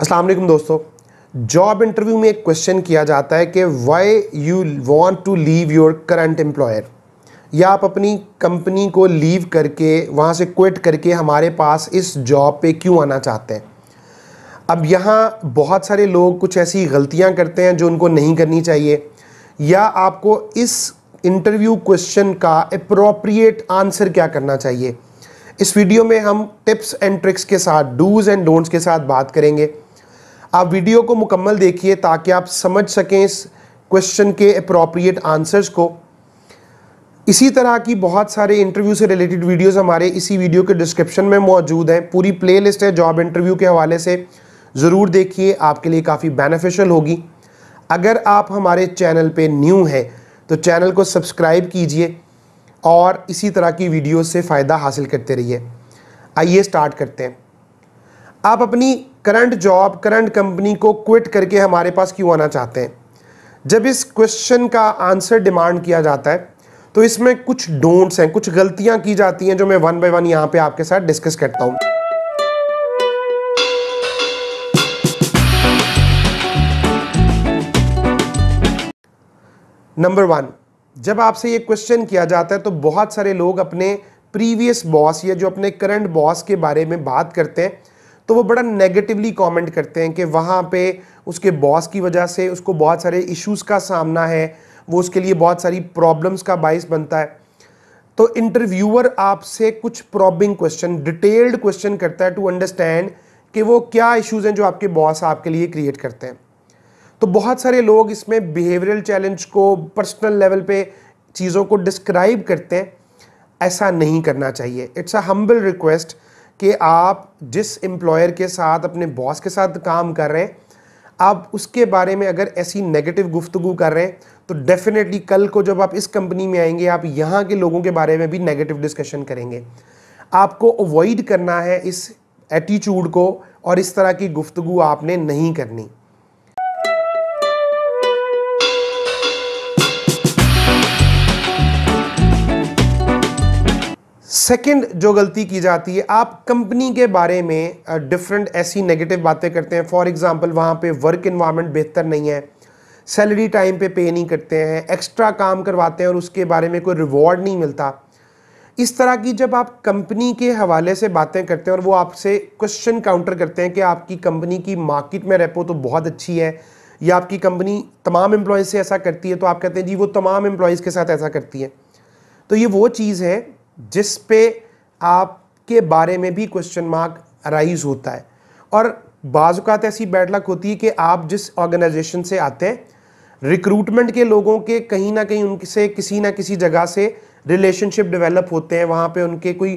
अस्सलाम वालेकुम दोस्तों जॉब इंटरव्यू में एक क्वेश्चन किया जाता है कि why you want to leave your current employer या आप अपनी कंपनी को लीव करके वहाँ से क्विट करके हमारे पास इस जॉब पे क्यों आना चाहते हैं अब यहाँ बहुत सारे लोग कुछ ऐसी गलतियाँ करते हैं जो उनको नहीं करनी चाहिए या आपको इस इंटरव्यू क्वेश्चन का अप्रोप्रिएट आंसर क्या करना चाहिए इस वीडियो में हम टिप्स एंड ट्रिक्स के साथ डूज एंड डोंट्स के साथ बात करेंगे आप वीडियो को मुकम्मल देखिए ताकि आप समझ सकें इस क्वेश्चन के अप्रोप्रिएट आंसर्स को इसी तरह की बहुत सारे इंटरव्यू से रिलेटेड वीडियोस हमारे इसी वीडियो के डिस्क्रिप्शन में मौजूद हैं पूरी प्लेलिस्ट है जॉब इंटरव्यू के हवाले से ज़रूर देखिए आपके लिए काफ़ी बेनिफिशियल होगी अगर आप हमारे चैनल पे न्यू हैं तो चैनल को सब्सक्राइब कीजिए और इसी तरह की वीडियो से फ़ायदा हासिल करते रहिए आइए स्टार्ट करते हैं आप अपनी करंट जॉब करंट कंपनी को क्विट करके हमारे पास क्यों आना चाहते हैं जब इस क्वेश्चन का आंसर डिमांड किया जाता है तो इसमें कुछ डोंट्स हैं कुछ गलतियां की जाती हैं जो मैं वन बाय वन यहां पे आपके साथ डिस्कस करता हूं नंबर वन जब आपसे ये क्वेश्चन किया जाता है तो बहुत सारे लोग अपने प्रीवियस बॉस या जो अपने करंट बॉस के बारे में बात करते हैं तो वो बड़ा नेगेटिवली कमेंट करते हैं कि वहाँ पे उसके बॉस की वजह से उसको बहुत सारे इश्यूज का सामना है वो उसके लिए बहुत सारी प्रॉब्लम्स का बायस बनता है तो इंटरव्यूअर आपसे कुछ प्रॉबिंग क्वेश्चन डिटेल्ड क्वेश्चन करता है टू अंडरस्टैंड कि वो क्या इश्यूज़ हैं जो आपके बॉस आपके लिए क्रिएट करते हैं तो बहुत सारे लोग इसमें बिहेवियरल चैलेंज को पर्सनल लेवल पे चीज़ों को डिस्क्राइब करते हैं ऐसा नहीं करना चाहिए इट्स अ हम्बल रिक्वेस्ट कि आप जिस एम्प्लॉयर के साथ अपने बॉस के साथ काम कर रहे हैं आप उसके बारे में अगर ऐसी नेगेटिव गुफ्तगु कर रहे हैं तो डेफिनेटली कल को जब आप इस कंपनी में आएंगे आप यहाँ के लोगों के बारे में भी नेगेटिव डिस्कशन करेंगे आपको अवॉइड करना है इस एटीट्यूड को और इस तरह की गुफ्तगु आपने नहीं करनी सेकंड जो गलती की जाती है आप कंपनी के बारे में डिफरेंट ऐसी नेगेटिव बातें करते हैं फॉर एग्जांपल वहाँ पे वर्क इन्वायरमेंट बेहतर नहीं है सैलरी टाइम पे पे नहीं करते हैं एक्स्ट्रा काम करवाते हैं और उसके बारे में कोई रिवॉर्ड नहीं मिलता इस तरह की जब आप कंपनी के हवाले से बातें करते हैं और वो आपसे क्वेश्चन काउंटर करते हैं कि आपकी कंपनी की मार्केट में रेपो तो बहुत अच्छी है या आपकी कंपनी तमाम एम्प्लॉयज़ से ऐसा करती है तो आप कहते हैं जी वो तमाम एम्प्लॉयज़ के साथ ऐसा करती है तो ये वो चीज़ है जिस पे आपके बारे में भी क्वेश्चन मार्क अराइज होता है और बाजुकात ऐसी बैडलक होती है कि आप जिस ऑर्गेनाइजेशन से आते हैं रिक्रूटमेंट के लोगों के कहीं ना कहीं उनसे किसी ना किसी जगह से रिलेशनशिप डेवलप होते हैं वहाँ पे उनके कोई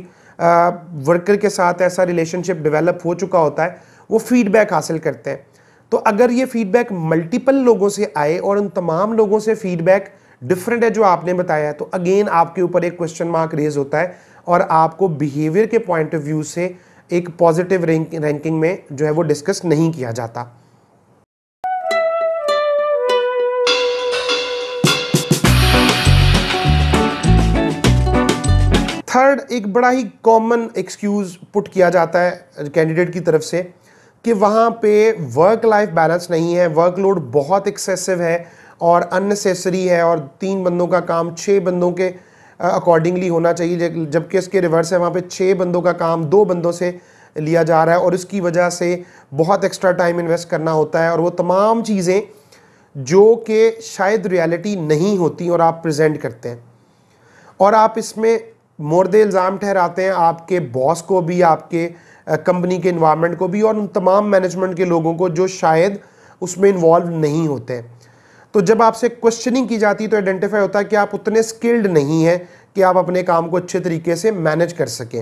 वर्कर के साथ ऐसा रिलेशनशिप डेवलप हो चुका होता है वो फीडबैक हासिल करते हैं तो अगर ये फीडबैक मल्टीपल लोगों से आए और उन तमाम लोगों से फीडबैक डिफरेंट है जो आपने बताया तो अगेन आपके ऊपर एक क्वेश्चन मार्क रेज होता है और आपको बिहेवियर के पॉइंट ऑफ व्यू से एक पॉजिटिव रैंकिंग में जो है वो डिस्कस नहीं किया जाता थर्ड एक बड़ा ही कॉमन एक्सक्यूज़ पुट किया जाता है कैंडिडेट की तरफ से कि वहाँ पे वर्क लाइफ बैलेंस नहीं है वर्कलोड बहुत एक्सेसिव है और अननेसेसरी है और तीन बंदों का काम छः बंदों के अकॉर्डिंगली होना चाहिए जबकि इसके रिवर्स है वहाँ पे छः बंदों का काम दो बंदों से लिया जा रहा है और इसकी वजह से बहुत एक्स्ट्रा टाइम इन्वेस्ट करना होता है और वो तमाम चीज़ें जो कि शायद रियलिटी नहीं होती और आप प्रेजेंट करते हैं और आप इसमें मोरद इल्ज़ाम ठहराते हैं आपके बॉस को भी आपके कंपनी के इन्वामेंट को भी और उन तमाम मैनेजमेंट के लोगों को जो शायद उसमें इन्वॉल्व नहीं होते हैं तो जब आपसे क्वेश्चनिंग की जाती है तो आइडेंटिफाई होता है कि आप उतने स्किल्ड नहीं हैं कि आप अपने काम को अच्छे तरीके से मैनेज कर सकें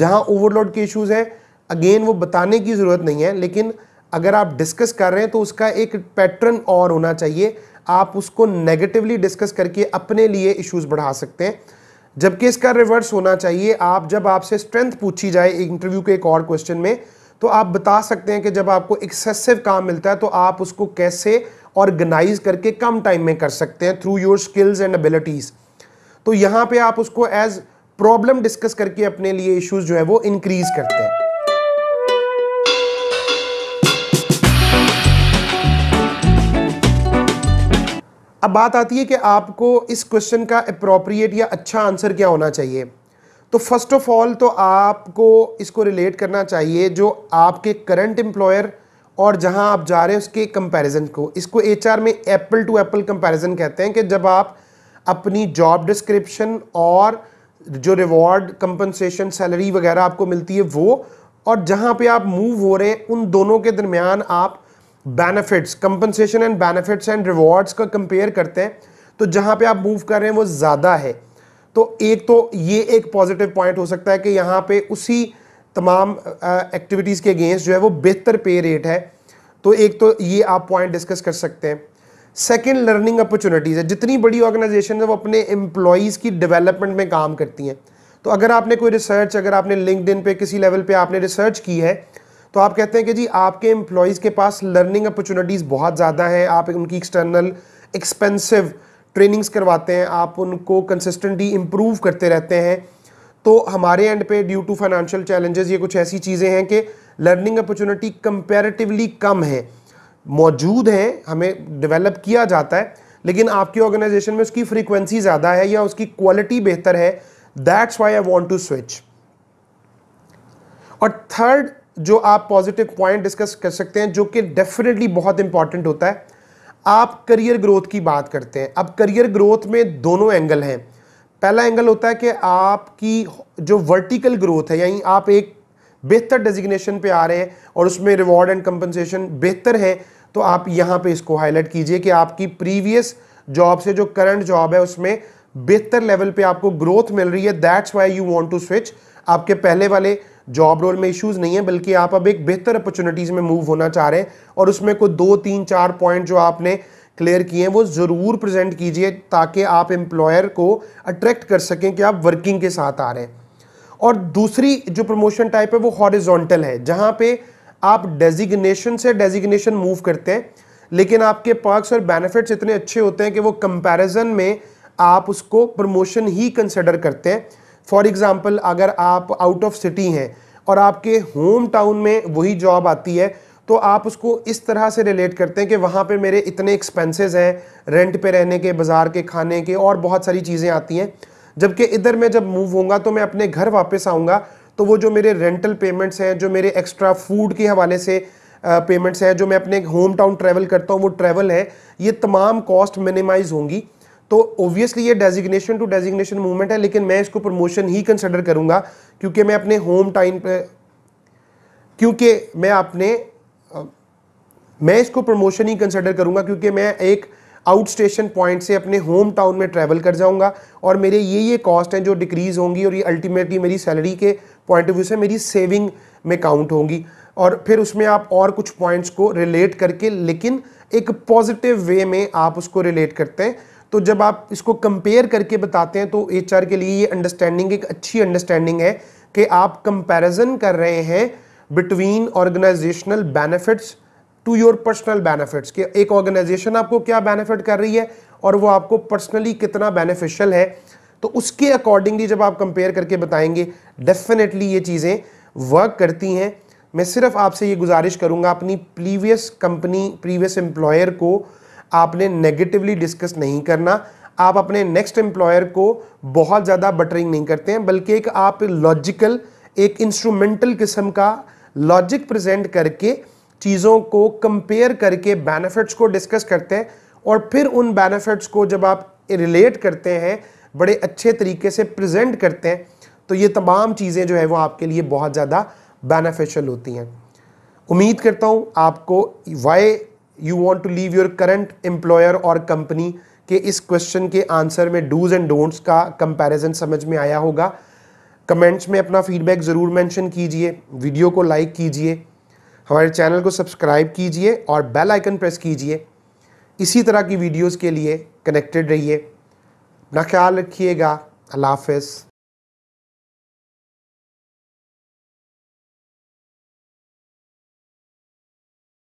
जहां ओवरलोड के इश्यूज हैं अगेन वो बताने की ज़रूरत नहीं है लेकिन अगर आप डिस्कस कर रहे हैं तो उसका एक पैटर्न और होना चाहिए आप उसको नेगेटिवली डिस्कस करके अपने लिए इश्यूज बढ़ा सकते हैं जबकि इसका रिवर्स होना चाहिए आप जब आपसे स्ट्रेंथ पूछी जाए इंटरव्यू के एक और क्वेश्चन में तो आप बता सकते हैं कि जब आपको एक्सेसिव काम मिलता है तो आप उसको कैसे ऑर्गेनाइज करके कम टाइम में कर सकते हैं through your skills and abilities तो यहां पे आप उसको एज प्रॉब्लम डिस्कस करके अपने लिए इश्यूज जो है वो इंक्रीज करते हैं अब बात आती है कि आपको इस क्वेश्चन का अप्रोप्रिएट या अच्छा आंसर क्या होना चाहिए तो फर्स्ट ऑफ ऑल तो आपको इसको रिलेट करना चाहिए जो आपके करंट एम्प्लॉयर और जहां आप जा रहे हैं उसके कंपैरिजन को इसको एचआर में एप्पल टू एप्पल कंपैरिजन कहते हैं कि जब आप अपनी जॉब डिस्क्रिप्शन और जो रिवॉर्ड कंपनसेशन सैलरी वगैरह आपको मिलती है वो और जहाँ पे आप मूव हो रहे हैं उन दोनों के दरमियान आप benefits compensation and benefits and rewards का कंपेयर करते हैं तो जहाँ पर आप मूव कर रहे हैं वो ज़्यादा है तो एक तो ये एक पॉजिटिव पॉइंट हो सकता है कि यहाँ पर उसी तमाम एक्टिविटीज़ के अगेंस्ट जो है वो बेहतर पे रेट है तो एक तो ये आप पॉइंट डिस्कस कर सकते हैं सेकेंड लर्निंग अपॉर्चुनिटीज़ है जितनी बड़ी ऑर्गेनाइजेशन है वो अपने एम्प्लॉयज़ की डेवलपमेंट में काम करती हैं तो अगर आपने कोई रिसर्च अगर आपने लिंकड पे किसी लेवल पे आपने रिसर्च की है तो आप कहते हैं कि जी आपके एम्प्लॉयज़ के पास लर्निंग अपॉर्चुनिटीज़ बहुत ज़्यादा हैं आप उनकी एक्सटर्नल एक्सपेंसिव ट्रेनिंग्स करवाते हैं आप उनको कंसिस्टेंटली इम्प्रूव करते रहते हैं तो हमारे एंड पे ड्यू टू फाइनेंशियल चैलेंजेस ये कुछ ऐसी चीज़ें हैं कि लर्निंग अपॉर्चुनिटी कंपेरेटिवली कम है मौजूद हैं हमें डेवलप किया जाता है लेकिन आपकी ऑर्गेनाइजेशन में उसकी फ्रीक्वेंसी ज़्यादा है या उसकी क्वालिटी बेहतर है that's why I want to switch और थर्ड जो आप पॉजिटिव पॉइंट डिस्कस कर सकते हैं जो कि डेफिनेटली बहुत इंपॉर्टेंट होता है आप करियर ग्रोथ की बात करते हैं अब करियर ग्रोथ में दोनों एंगल हैं पहला एंगल होता है कि आपकी जो वर्टिकल ग्रोथ है यानी आप एक बेहतर डेजिग्नेशन पे आ रहे हैं और उसमें रिवॉर्ड एंड कंपनसेशन बेहतर है तो आप यहाँ पे इसको हाईलाइट कीजिए कि आपकी प्रीवियस जॉब से जो करंट जॉब है उसमें बेहतर लेवल पे आपको ग्रोथ मिल रही है that's why you want to switch आपके पहले वाले जॉब रोल में इश्यूज नहीं है बल्कि आप अब एक बेहतर अपॉर्चुनिटीज़ में मूव होना चाह रहे हैं और उसमें कोई दो तीन चार पॉइंट जो आपने क्लियर किए हैं वो ज़रूर प्रेजेंट कीजिए ताकि आप एम्प्लॉयर को अट्रैक्ट कर सकें कि आप वर्किंग के साथ आ रहे हैं और दूसरी जो प्रमोशन टाइप है वो हॉरिजॉन्टल है जहाँ पे आप डेजिग्नेशन से डेजिग्नेशन मूव करते हैं लेकिन आपके पर्क्स और बेनिफिट्स इतने अच्छे होते हैं कि वो कंपेरिजन में आप उसको प्रमोशन ही कंसिडर करते हैं फॉर एग्ज़ाम्पल अगर आप आउट ऑफ सिटी हैं और आपके होम टाउन में वही जॉब आती है तो आप उसको इस तरह से रिलेट करते हैं कि वहाँ पे मेरे इतने एक्सपेंसेस हैं रेंट पे रहने के बाज़ार के खाने के और बहुत सारी चीज़ें आती हैं जबकि इधर मैं जब मूव होऊंगा तो मैं अपने घर वापस आऊँगा तो वो जो मेरे रेंटल पेमेंट्स हैं जो मेरे एक्स्ट्रा फूड के हवाले से पेमेंट्स हैं जो मैं अपने होम टाउन ट्रैवल करता हूँ वो ट्रैवल है ये तमाम कॉस्ट मिनिमाइज होंगी तो ओबियसली ये डेजिग्नेशन टू डेजिग्नेशन मूवमेंट है लेकिन मैं इसको प्रमोशन ही कंसिडर करूँगा क्योंकि मैं अपने होम टाइम पर क्योंकि मैं अपने मैं इसको प्रमोशन ही कंसिडर करूँगा क्योंकि मैं एक आउट स्टेशन पॉइंट से अपने होम टाउन में ट्रैवल कर जाऊंगा और मेरे ये ये कॉस्ट हैं जो डिक्रीज़ होंगी और ये अल्टीमेटली मेरी सैलरी के पॉइंट ऑफ व्यू से मेरी सेविंग में काउंट होंगी और फिर उसमें आप और कुछ पॉइंट्स को रिलेट करके लेकिन एक पॉजिटिव वे में आप उसको रिलेट करते हैं तो जब आप इसको कंपेयर करके बताते हैं तो एच के लिए ये अंडरस्टैंडिंग एक अच्छी अंडरस्टैंडिंग है कि आप कंपेरिजन कर रहे हैं between organisational benefits to your personal benefits कि एक ऑर्गेनाइजेशन आपको क्या बेनिफिट कर रही है और वो आपको पर्सनली कितना बेनिफिशियल है तो उसके अकॉर्डिंगली जब आप कंपेयर करके बताएंगे डेफिनेटली ये चीज़ें वर्क करती हैं मैं सिर्फ आपसे ये गुजारिश करूँगा अपनी प्रीवियस कंपनी प्रीवियस एम्प्लॉयर को आपने नेगेटिवली डिस्कस नहीं करना आप अपने नेक्स्ट एम्प्लॉयर को बहुत ज़्यादा बटरिंग नहीं करते हैं बल्कि एक आप लॉजिकल एक इंस्ट्रूमेंटल किस्म का लॉजिक प्रेजेंट करके चीज़ों को कंपेयर करके बेनिफिट्स को डिस्कस करते हैं और फिर उन बेनिफिट्स को जब आप रिलेट करते हैं बड़े अच्छे तरीके से प्रेजेंट करते हैं तो ये तमाम चीज़ें जो है वो आपके लिए बहुत ज़्यादा बेनिफिशियल होती हैं उम्मीद करता हूँ आपको why you want to leave your current employer और कंपनी के इस क्वेश्चन के आंसर में डूज एंड डोंट्स का कंपैरिजन समझ में आया होगा कमेंट्स में अपना फीडबैक ज़रूर मेंशन कीजिए वीडियो को लाइक कीजिए हमारे चैनल को सब्सक्राइब कीजिए और बेल आइकन प्रेस कीजिए इसी तरह की वीडियोस के लिए कनेक्टेड रहिए अपना ख्याल रखिएगा अल्लाह हाफिज़